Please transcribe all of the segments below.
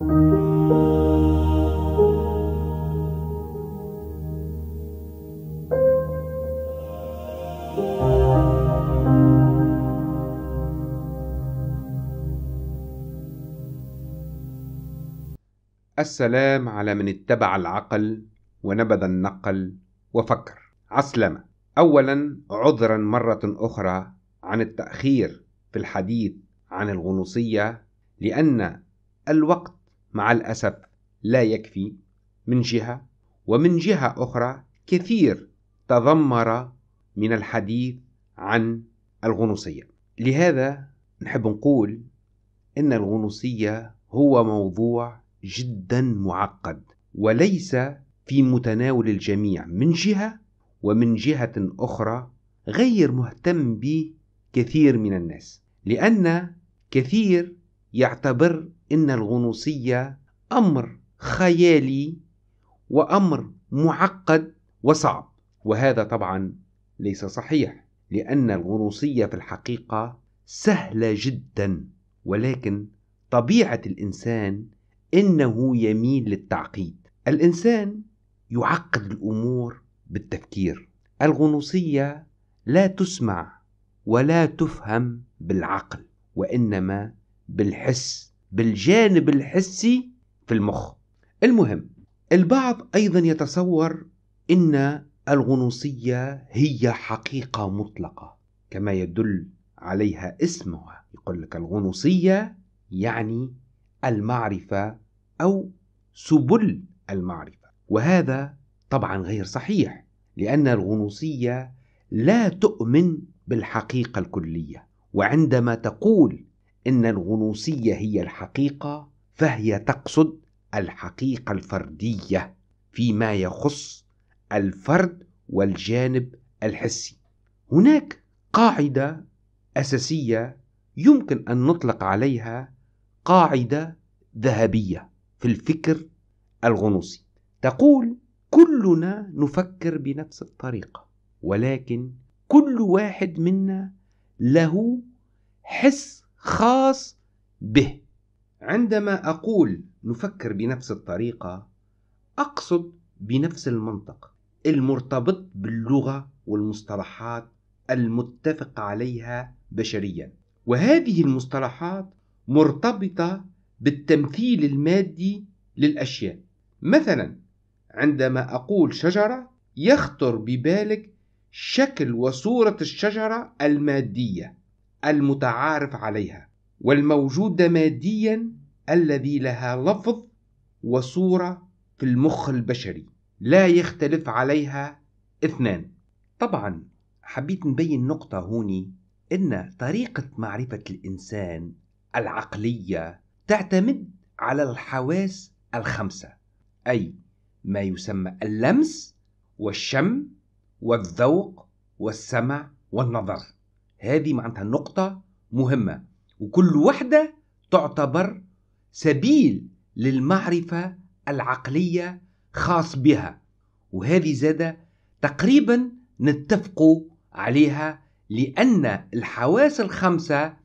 السلام على من اتبع العقل ونبذ النقل وفكر عسلمة أولا عذرا مرة أخرى عن التأخير في الحديث عن الغنوصية لأن الوقت مع الأسف لا يكفي من جهة ومن جهة أخرى كثير تذمر من الحديث عن الغنوصية لهذا نحب نقول إن الغنوصية هو موضوع جدا معقد وليس في متناول الجميع من جهة ومن جهة أخرى غير مهتم به كثير من الناس لأن كثير يعتبر إن الغنوصية أمر خيالي وأمر معقد وصعب وهذا طبعا ليس صحيح لأن الغنوصية في الحقيقة سهلة جدا ولكن طبيعة الإنسان إنه يميل للتعقيد الإنسان يعقد الأمور بالتفكير الغنوصية لا تسمع ولا تفهم بالعقل وإنما بالحس بالجانب الحسي في المخ المهم البعض ايضا يتصور ان الغنوصيه هي حقيقه مطلقه كما يدل عليها اسمها يقول لك الغنوصيه يعني المعرفه او سبل المعرفه وهذا طبعا غير صحيح لان الغنوصيه لا تؤمن بالحقيقه الكليه وعندما تقول إن الغنوصية هي الحقيقة فهي تقصد الحقيقة الفردية فيما يخص الفرد والجانب الحسي. هناك قاعدة أساسية يمكن أن نطلق عليها قاعدة ذهبية في الفكر الغنوصي. تقول: كلنا نفكر بنفس الطريقة، ولكن كل واحد منا له حس خاص به عندما أقول نفكر بنفس الطريقة أقصد بنفس المنطق المرتبط باللغة والمصطلحات المتفق عليها بشريا وهذه المصطلحات مرتبطة بالتمثيل المادي للأشياء مثلا عندما أقول شجرة يخطر ببالك شكل وصورة الشجرة المادية المتعارف عليها والموجودة ماديا الذي لها لفظ وصورة في المخ البشري لا يختلف عليها اثنان طبعا حبيت نبين نقطة هوني إن طريقة معرفة الإنسان العقلية تعتمد على الحواس الخمسة أي ما يسمى اللمس والشم والذوق والسمع والنظر هذه معناتها نقطة مهمة وكل وحدة تعتبر سبيل للمعرفة العقلية خاص بها وهذه زادة تقريبا نتفق عليها لأن الحواس الخمسة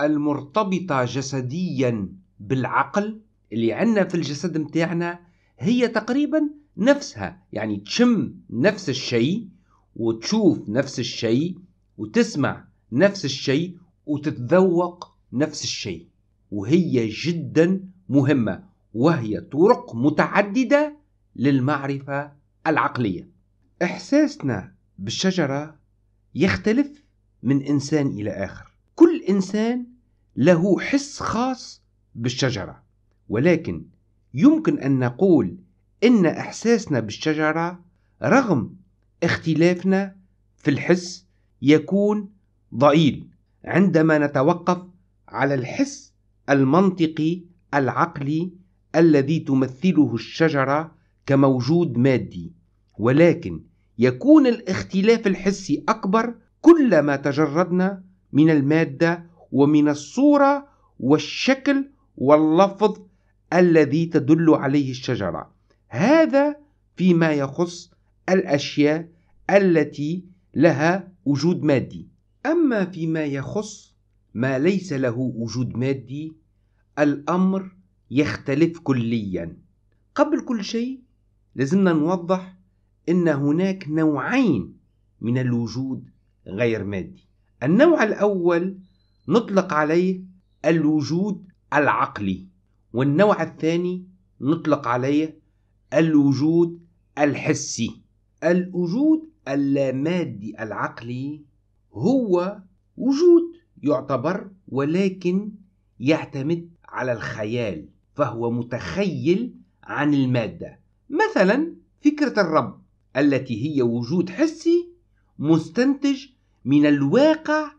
المرتبطة جسديا بالعقل اللي عندنا في الجسد متاعنا هي تقريبا نفسها يعني تشم نفس الشيء وتشوف نفس الشيء وتسمع نفس الشيء وتتذوق نفس الشيء وهي جدا مهمة وهي طرق متعددة للمعرفة العقلية إحساسنا بالشجرة يختلف من إنسان إلى آخر كل إنسان له حس خاص بالشجرة ولكن يمكن أن نقول إن إحساسنا بالشجرة رغم اختلافنا في الحس يكون ضئيل عندما نتوقف على الحس المنطقي العقلي الذي تمثله الشجرة كموجود مادي ولكن يكون الاختلاف الحسي أكبر كلما تجردنا من المادة ومن الصورة والشكل واللفظ الذي تدل عليه الشجرة هذا فيما يخص الأشياء التي لها وجود مادي أما فيما يخص ما ليس له وجود مادي الأمر يختلف كليا قبل كل شيء لازمنا نوضح أن هناك نوعين من الوجود غير مادي النوع الأول نطلق عليه الوجود العقلي والنوع الثاني نطلق عليه الوجود الحسي الوجود اللامادي العقلي هو وجود يعتبر ولكن يعتمد على الخيال فهو متخيل عن المادة مثلا فكرة الرب التي هي وجود حسي مستنتج من الواقع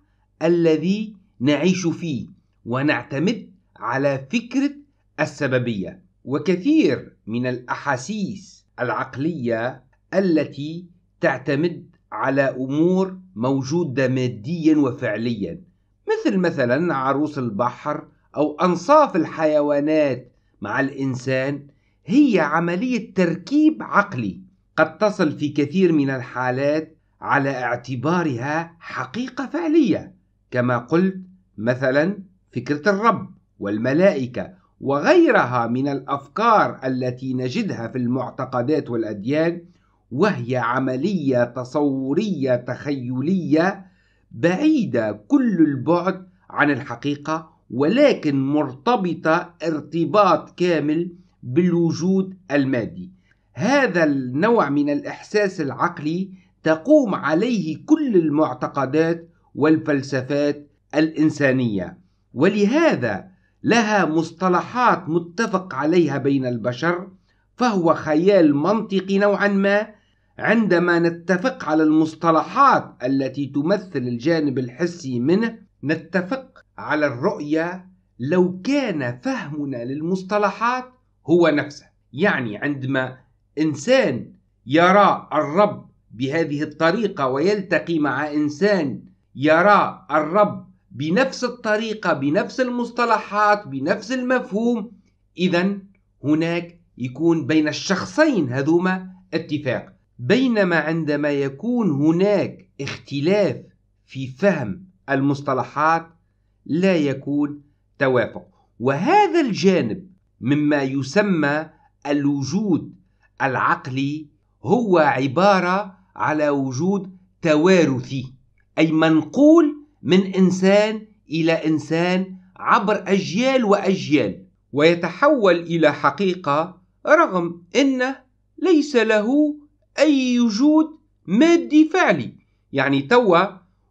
الذي نعيش فيه ونعتمد على فكرة السببية وكثير من الأحاسيس العقلية التي تعتمد على أمور موجودة ماديا وفعليا مثل مثلا عروس البحر أو أنصاف الحيوانات مع الإنسان هي عملية تركيب عقلي قد تصل في كثير من الحالات على اعتبارها حقيقة فعلية كما قلت مثلا فكرة الرب والملائكة وغيرها من الأفكار التي نجدها في المعتقدات والأديان وهي عملية تصورية تخيلية بعيدة كل البعد عن الحقيقة ولكن مرتبطة ارتباط كامل بالوجود المادي. هذا النوع من الإحساس العقلي تقوم عليه كل المعتقدات والفلسفات الإنسانية، ولهذا لها مصطلحات متفق عليها بين البشر، فهو خيال منطقي نوعا ما عندما نتفق على المصطلحات التي تمثل الجانب الحسي منه نتفق على الرؤية لو كان فهمنا للمصطلحات هو نفسه يعني عندما إنسان يرى الرب بهذه الطريقة ويلتقي مع إنسان يرى الرب بنفس الطريقة بنفس المصطلحات بنفس المفهوم إذا هناك يكون بين الشخصين هذوما اتفاق بينما عندما يكون هناك اختلاف في فهم المصطلحات لا يكون توافق وهذا الجانب مما يسمى الوجود العقلي هو عبارة على وجود توارثي أي منقول من إنسان إلى إنسان عبر أجيال وأجيال ويتحول إلى حقيقة رغم أنه ليس له أي وجود مادي فعلي يعني توا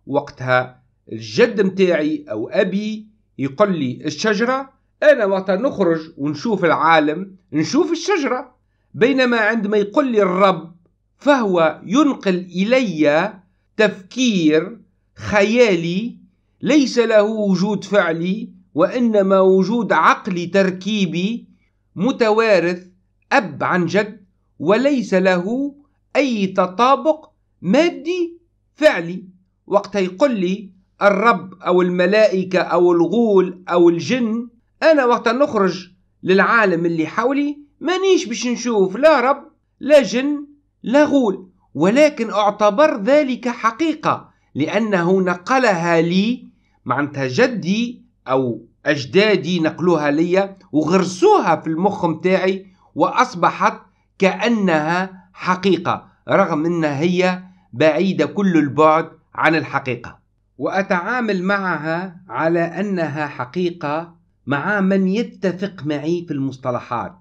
وقتها الجد متاعي أو أبي يقول لي الشجرة أنا وقتها نخرج ونشوف العالم نشوف الشجرة بينما عندما يقول لي الرب فهو ينقل إلي تفكير خيالي ليس له وجود فعلي وإنما وجود عقلي تركيبي متوارث أب عن جد وليس له أي تطابق مادي فعلي وقت يقول لي الرب أو الملائكة أو الغول أو الجن أنا وقت نخرج للعالم اللي حولي مانيش باش نشوف لا رب لا جن لا غول ولكن اعتبر ذلك حقيقة لأنه نقلها لي معنتها جدي أو أجدادي نقلوها لي وغرسوها في المخ متاعي وأصبحت كأنها حقيقة رغم أنها هي بعيدة كل البعد عن الحقيقة وأتعامل معها على أنها حقيقة مع من يتفق معي في المصطلحات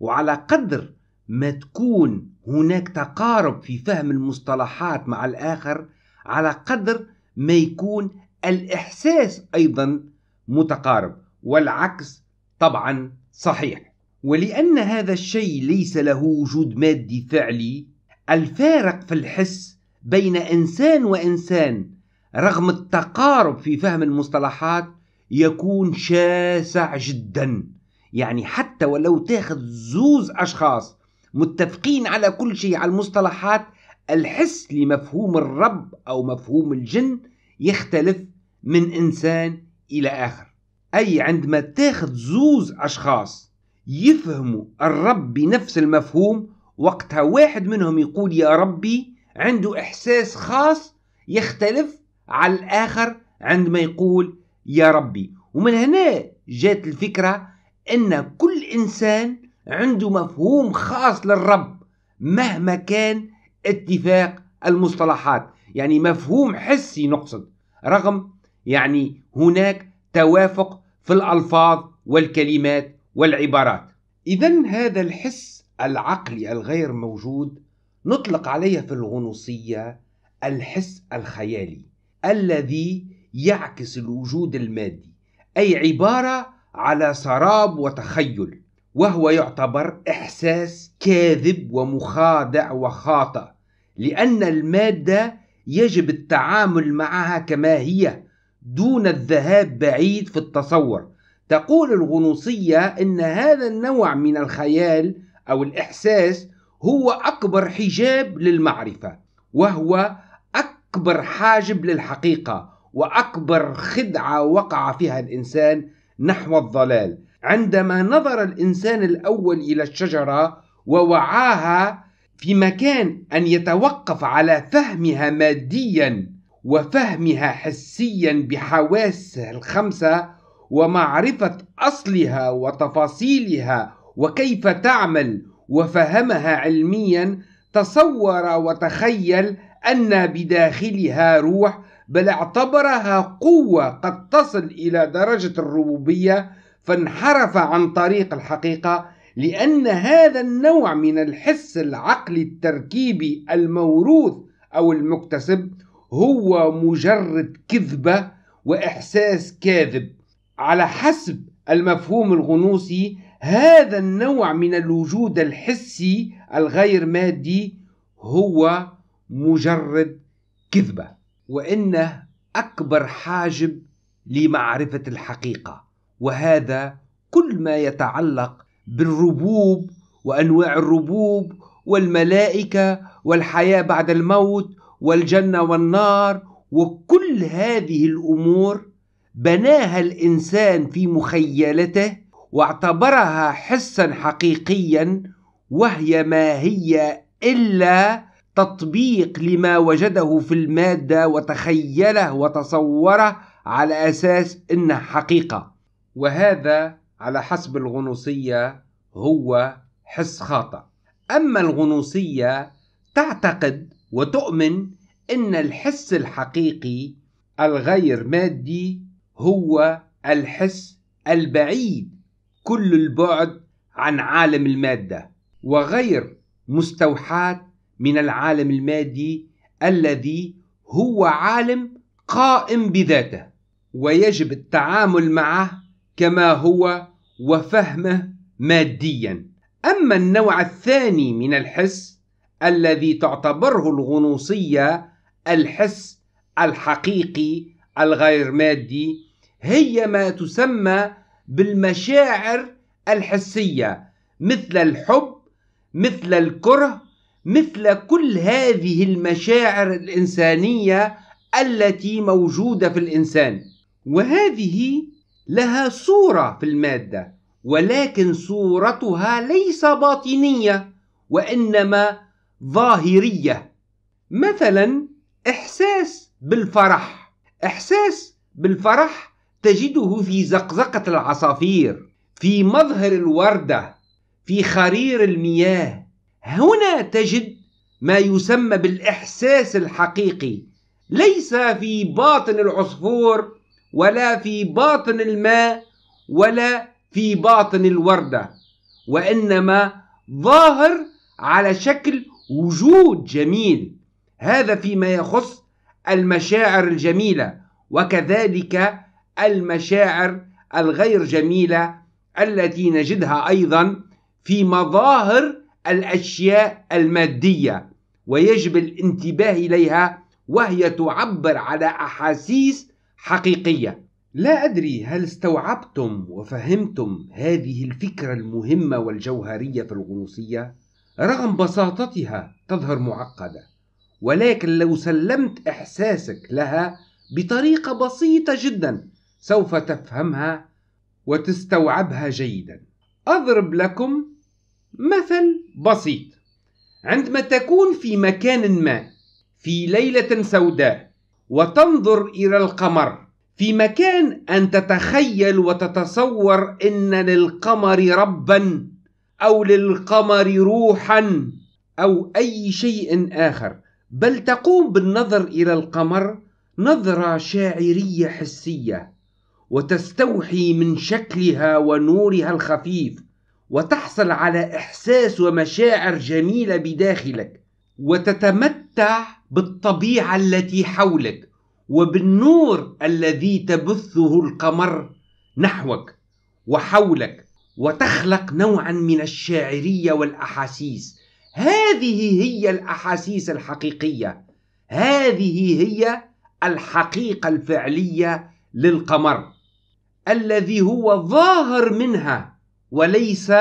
وعلى قدر ما تكون هناك تقارب في فهم المصطلحات مع الآخر على قدر ما يكون الإحساس أيضا متقارب والعكس طبعا صحيح ولأن هذا الشيء ليس له وجود مادي فعلي الفارق في الحس بين إنسان وإنسان رغم التقارب في فهم المصطلحات يكون شاسع جدا يعني حتى ولو تاخذ زوز أشخاص متفقين على كل شيء على المصطلحات الحس لمفهوم الرب أو مفهوم الجن يختلف من إنسان إلى آخر أي عندما تاخذ زوز أشخاص يفهموا الرب بنفس المفهوم وقتها واحد منهم يقول يا ربي عنده إحساس خاص يختلف على الآخر عندما يقول يا ربي ومن هنا جات الفكرة أن كل إنسان عنده مفهوم خاص للرب مهما كان اتفاق المصطلحات يعني مفهوم حسي نقصد رغم يعني هناك توافق في الألفاظ والكلمات والعبارات إذا هذا الحس العقلي الغير موجود نطلق عليه في الغنوصية الحس الخيالي الذي يعكس الوجود المادي أي عبارة على سراب وتخيل وهو يعتبر إحساس كاذب ومخادع وخاطئ لأن المادة يجب التعامل معها كما هي دون الذهاب بعيد في التصور تقول الغنوصية إن هذا النوع من الخيال أو الإحساس هو أكبر حجاب للمعرفة وهو أكبر حاجب للحقيقة وأكبر خدعة وقع فيها الإنسان نحو الضلال عندما نظر الإنسان الأول إلى الشجرة ووعاها في مكان أن يتوقف على فهمها ماديا وفهمها حسيا بحواسه الخمسة ومعرفة أصلها وتفاصيلها وكيف تعمل وفهمها علميا تصور وتخيل أن بداخلها روح بل اعتبرها قوة قد تصل إلى درجة الربوبية فانحرف عن طريق الحقيقة لأن هذا النوع من الحس العقلي التركيبي الموروث أو المكتسب هو مجرد كذبة وإحساس كاذب على حسب المفهوم الغنوصي هذا النوع من الوجود الحسي الغير مادي هو مجرد كذبة وإنه أكبر حاجب لمعرفة الحقيقة وهذا كل ما يتعلق بالربوب وأنواع الربوب والملائكة والحياة بعد الموت والجنة والنار وكل هذه الأمور بناها الإنسان في مخيلته واعتبرها حسا حقيقيا وهي ما هي إلا تطبيق لما وجده في المادة وتخيله وتصوره على أساس إنه حقيقة وهذا على حسب الغنوصية هو حس خاطئ أما الغنوصية تعتقد وتؤمن إن الحس الحقيقي الغير مادي هو الحس البعيد كل البعد عن عالم المادة وغير مستوحاة من العالم المادي الذي هو عالم قائم بذاته ويجب التعامل معه كما هو وفهمه ماديا أما النوع الثاني من الحس الذي تعتبره الغنوصية الحس الحقيقي الغير مادي هي ما تسمى بالمشاعر الحسية مثل الحب مثل الكره مثل كل هذه المشاعر الإنسانية التي موجودة في الإنسان وهذه لها صورة في المادة ولكن صورتها ليس باطنية وإنما ظاهرية مثلا إحساس بالفرح إحساس بالفرح تجده في زقزقة العصافير في مظهر الوردة في خرير المياه هنا تجد ما يسمى بالإحساس الحقيقي ليس في باطن العصفور ولا في باطن الماء ولا في باطن الوردة وإنما ظاهر على شكل وجود جميل هذا فيما يخص المشاعر الجميلة وكذلك المشاعر الغير جميلة التي نجدها أيضا في مظاهر الأشياء المادية ويجب الانتباه إليها وهي تعبر على أحاسيس حقيقية لا أدري هل استوعبتم وفهمتم هذه الفكرة المهمة والجوهرية في الغنوصية؟ رغم بساطتها تظهر معقدة ولكن لو سلمت إحساسك لها بطريقة بسيطة جدا سوف تفهمها وتستوعبها جيدا أضرب لكم مثل بسيط عندما تكون في مكان ما في ليلة سوداء وتنظر إلى القمر في مكان أن تتخيل وتتصور أن للقمر ربا أو للقمر روحا أو أي شيء آخر بل تقوم بالنظر إلى القمر نظرة شاعرية حسية وتستوحي من شكلها ونورها الخفيف وتحصل على إحساس ومشاعر جميلة بداخلك وتتمتع بالطبيعة التي حولك وبالنور الذي تبثه القمر نحوك وحولك وتخلق نوعا من الشاعرية والأحاسيس هذه هي الأحاسيس الحقيقية هذه هي الحقيقة الفعلية للقمر الذي هو ظاهر منها وليس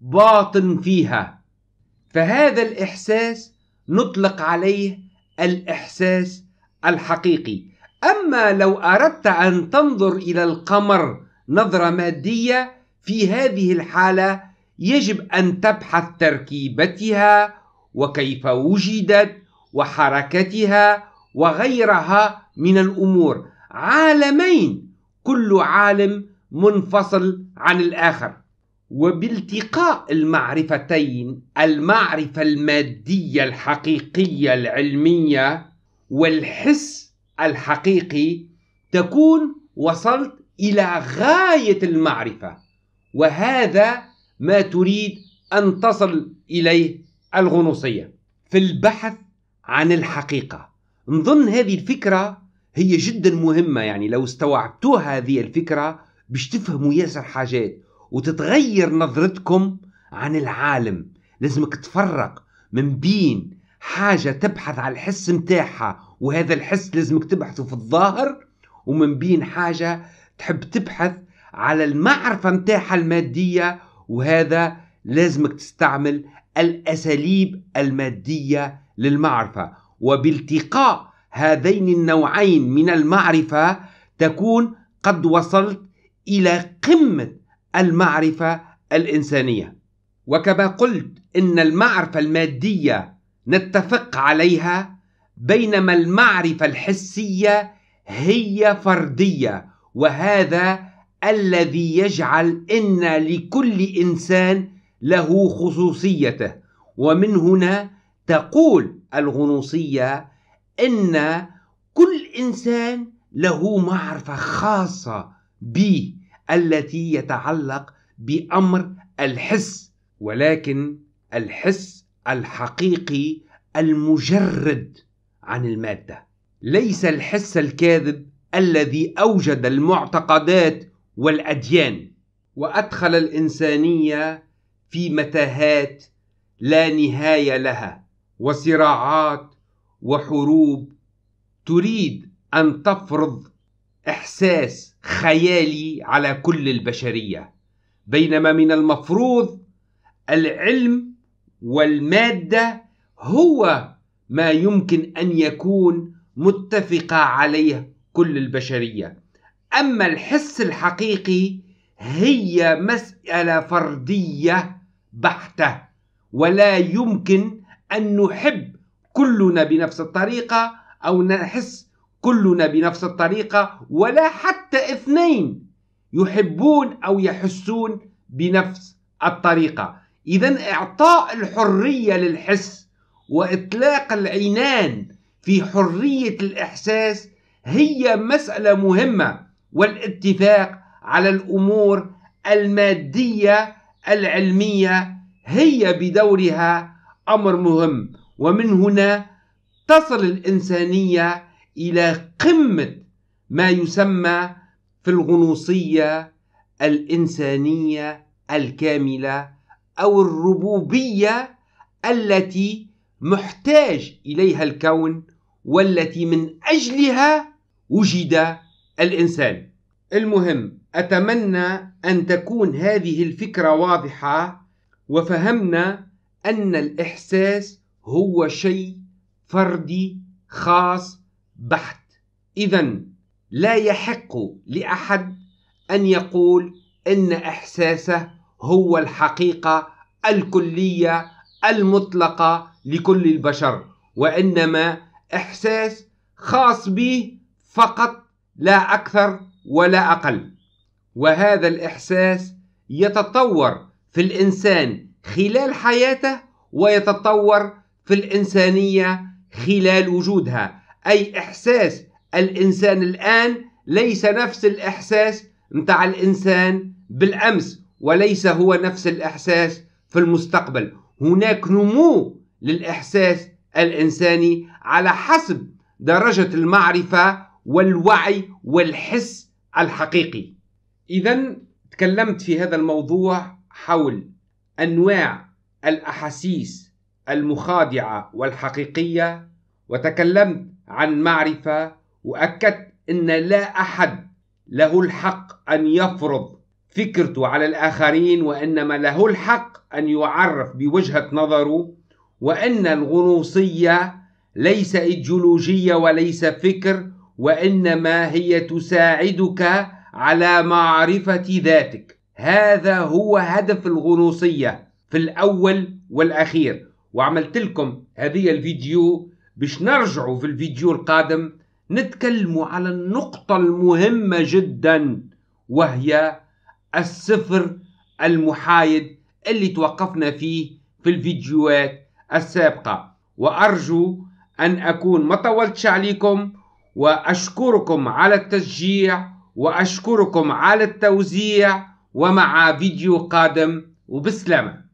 باطن فيها فهذا الإحساس نطلق عليه الإحساس الحقيقي أما لو أردت أن تنظر إلى القمر نظرة مادية في هذه الحالة يجب أن تبحث تركيبتها وكيف وجدت وحركتها وغيرها من الأمور عالمين كل عالم منفصل عن الآخر وبالتقاء المعرفتين المعرفة المادية الحقيقية العلمية والحس الحقيقي تكون وصلت إلى غاية المعرفة وهذا ما تريد أن تصل إليه الغنوصية في البحث عن الحقيقة نظن هذه الفكرة هي جدا مهمة يعني لو استوعبتوها هذه الفكرة باش تفهموا ياسر حاجات وتتغير نظرتكم عن العالم لازمك تفرق من بين حاجة تبحث على الحس متاعها وهذا الحس لازمك تبحثه في الظاهر ومن بين حاجة تحب تبحث على المعرفة متاعها المادية وهذا لازمك تستعمل الأساليب المادية للمعرفة وبالتقاء هذين النوعين من المعرفة تكون قد وصلت إلى قمة المعرفة الإنسانية وكما قلت إن المعرفة المادية نتفق عليها بينما المعرفة الحسية هي فردية وهذا الذي يجعل ان لكل انسان له خصوصيته ومن هنا تقول الغنوصيه ان كل انسان له معرفه خاصه به التي يتعلق بامر الحس ولكن الحس الحقيقي المجرد عن الماده ليس الحس الكاذب الذي اوجد المعتقدات والأديان وأدخل الإنسانية في متاهات لا نهاية لها وصراعات وحروب تريد أن تفرض إحساس خيالي على كل البشرية بينما من المفروض العلم والمادة هو ما يمكن أن يكون متفقة عليه كل البشرية أما الحس الحقيقي هي مسألة فردية بحتة ولا يمكن أن نحب كلنا بنفس الطريقة أو نحس كلنا بنفس الطريقة ولا حتى اثنين يحبون أو يحسون بنفس الطريقة إذا إعطاء الحرية للحس وإطلاق العنان في حرية الإحساس هي مسألة مهمة والاتفاق على الأمور المادية العلمية هي بدورها أمر مهم ومن هنا تصل الإنسانية إلى قمة ما يسمى في الغنوصية الإنسانية الكاملة أو الربوبية التي محتاج إليها الكون والتي من أجلها وجد الإنسان المهم أتمنى أن تكون هذه الفكرة واضحة وفهمنا أن الإحساس هو شيء فردي خاص بحت إذا لا يحق لأحد أن يقول إن إحساسه هو الحقيقة الكلية المطلقة لكل البشر وإنما إحساس خاص به فقط لا أكثر ولا أقل وهذا الإحساس يتطور في الإنسان خلال حياته ويتطور في الإنسانية خلال وجودها أي إحساس الإنسان الآن ليس نفس الإحساس متاع الإنسان بالأمس وليس هو نفس الإحساس في المستقبل هناك نمو للإحساس الإنساني على حسب درجة المعرفة والوعي والحس الحقيقي اذا تكلمت في هذا الموضوع حول انواع الاحاسيس المخادعه والحقيقيه وتكلمت عن معرفه واكدت ان لا احد له الحق ان يفرض فكرته على الاخرين وانما له الحق ان يعرف بوجهه نظره وان الغنوصيه ليس ايديولوجيه وليس فكر وإنما هي تساعدك على معرفة ذاتك هذا هو هدف الغنوصية في الأول والأخير وعملت لكم هذه الفيديو باش نرجعوا في الفيديو القادم نتكلموا على النقطة المهمة جدا وهي الصفر المحايد اللي توقفنا فيه في الفيديوهات السابقة وأرجو أن أكون ما طولتش عليكم واشكركم على التشجيع واشكركم على التوزيع ومع فيديو قادم وبسلامه